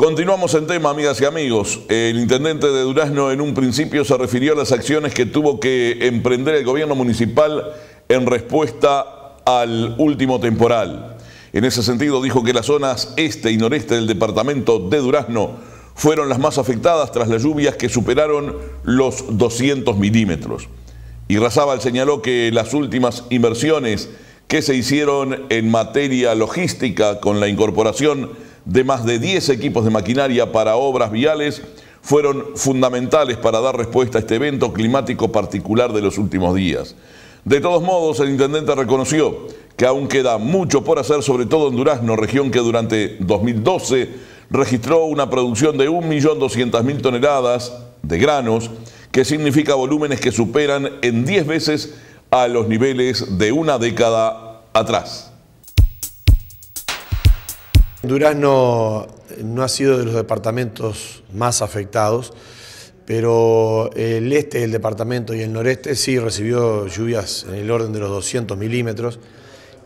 Continuamos en tema, amigas y amigos. El intendente de Durazno en un principio se refirió a las acciones que tuvo que emprender el gobierno municipal en respuesta al último temporal. En ese sentido dijo que las zonas este y noreste del departamento de Durazno fueron las más afectadas tras las lluvias que superaron los 200 milímetros. Y Razábal señaló que las últimas inversiones que se hicieron en materia logística con la incorporación de más de 10 equipos de maquinaria para obras viales fueron fundamentales para dar respuesta a este evento climático particular de los últimos días. De todos modos, el intendente reconoció que aún queda mucho por hacer, sobre todo en Durazno, región que durante 2012 registró una producción de 1.200.000 toneladas de granos, que significa volúmenes que superan en 10 veces a los niveles de una década atrás. Durazno no ha sido de los departamentos más afectados, pero el este del departamento y el noreste sí recibió lluvias en el orden de los 200 milímetros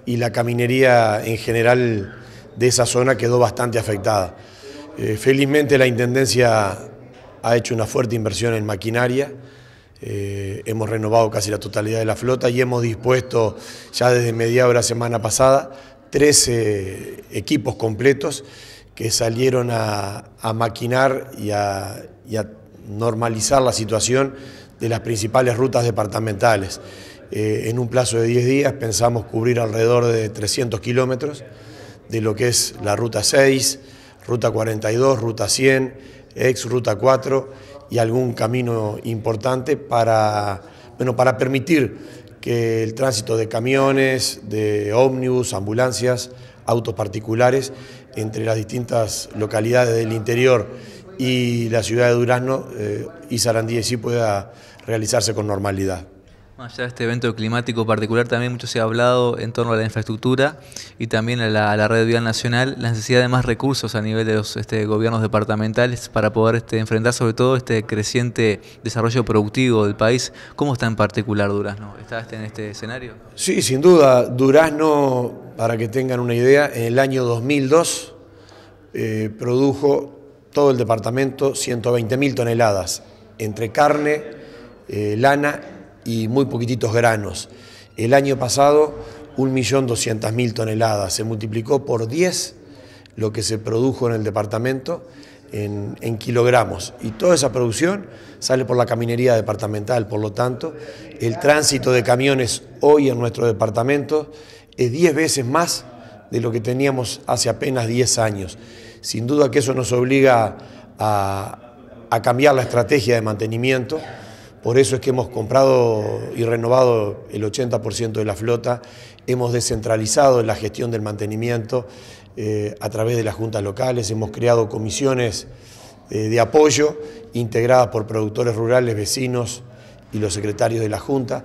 y la caminería en general de esa zona quedó bastante afectada. Eh, felizmente la Intendencia ha hecho una fuerte inversión en maquinaria, eh, hemos renovado casi la totalidad de la flota y hemos dispuesto ya desde media hora la semana pasada 13 equipos completos que salieron a, maquinar y a, normalizar la situación de las principales rutas departamentales. Eh, en un plazo de 10 días pensamos cubrir alrededor de 300 kilómetros de lo que es la ruta 6, ruta 42, ruta 100, ex ruta 4 y algún camino importante para, bueno, para permitir que el tránsito de camiones, de ómnibus, ambulancias, autos particulares entre las distintas localidades del interior y la ciudad de Durazno y eh, Sarandí sí pueda realizarse con normalidad. Más allá de este evento climático particular, también mucho se ha hablado en torno a la infraestructura y también a la, red vial nacional, la necesidad de más recursos a nivel de los este, gobiernos departamentales para poder este, enfrentar sobre todo este creciente desarrollo productivo del país. ¿Cómo está en particular Durazno? ¿Está este, en este escenario? Sí, sin duda. Durazno, para que tengan una idea, en el año 2002 eh, produjo todo el departamento 120.000 toneladas entre carne, eh, lana y muy poquititos granos. El año pasado, 1.200.000 toneladas. Se multiplicó por 10 lo que se produjo en el departamento en, kilogramos. Y toda esa producción sale por la caminería departamental. Por lo tanto, el tránsito de camiones hoy en nuestro departamento es 10 veces más de lo que teníamos hace apenas 10 años. Sin duda que eso nos obliga a, a cambiar la estrategia de mantenimiento. Por eso es que hemos comprado y renovado el 80% de la flota, hemos descentralizado la gestión del mantenimiento eh, a través de las juntas locales, hemos creado comisiones eh, de apoyo integradas por productores rurales, vecinos y los secretarios de la junta.